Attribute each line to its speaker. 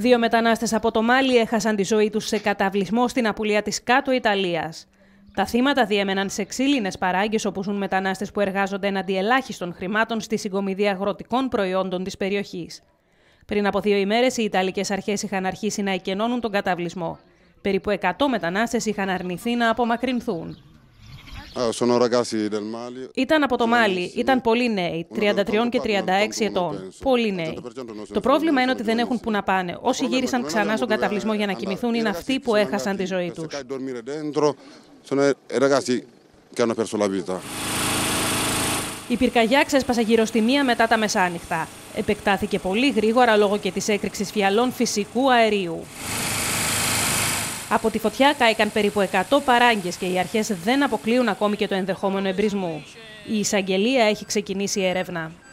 Speaker 1: Δύο μετανάστες από το Μάλι έχασαν τη ζωή τους σε καταβλισμό στην απουλία της κάτω Ιταλίας. Τα θύματα διέμεναν σε ξύλινες παράγκε όπου ζουν μετανάστες που εργάζονται εναντί ελάχιστων χρημάτων στη συγκομιδή αγροτικών προϊόντων της περιοχής. Πριν από δύο ημέρες οι Ιταλικές αρχές είχαν αρχίσει να εκενώνουν τον καταβλισμό. Περίπου 100 μετανάστες είχαν αρνηθεί να απομακρυνθούν. Ήταν από το Μάλι, ήταν πολύ νέοι, 33 και 36 ετών. Πολύ νέοι. Το πρόβλημα είναι ότι δεν έχουν που να πάνε. Όσοι γύρισαν ξανά στον καταβλισμό για να κοιμηθούν είναι αυτοί που έχασαν τη ζωή του. Η πυρκαγιά ξέσπασε γύρω στη μία μετά τα μεσάνυχτα. Επεκτάθηκε πολύ γρήγορα λόγω και της έκρηξης φιαλών φυσικού αερίου. Από τη φωτιά κάηκαν περίπου 100 παράγγες και οι αρχές δεν αποκλείουν ακόμη και το ενδεχόμενο εμπρισμού. Η εισαγγελία έχει ξεκινήσει έρευνα.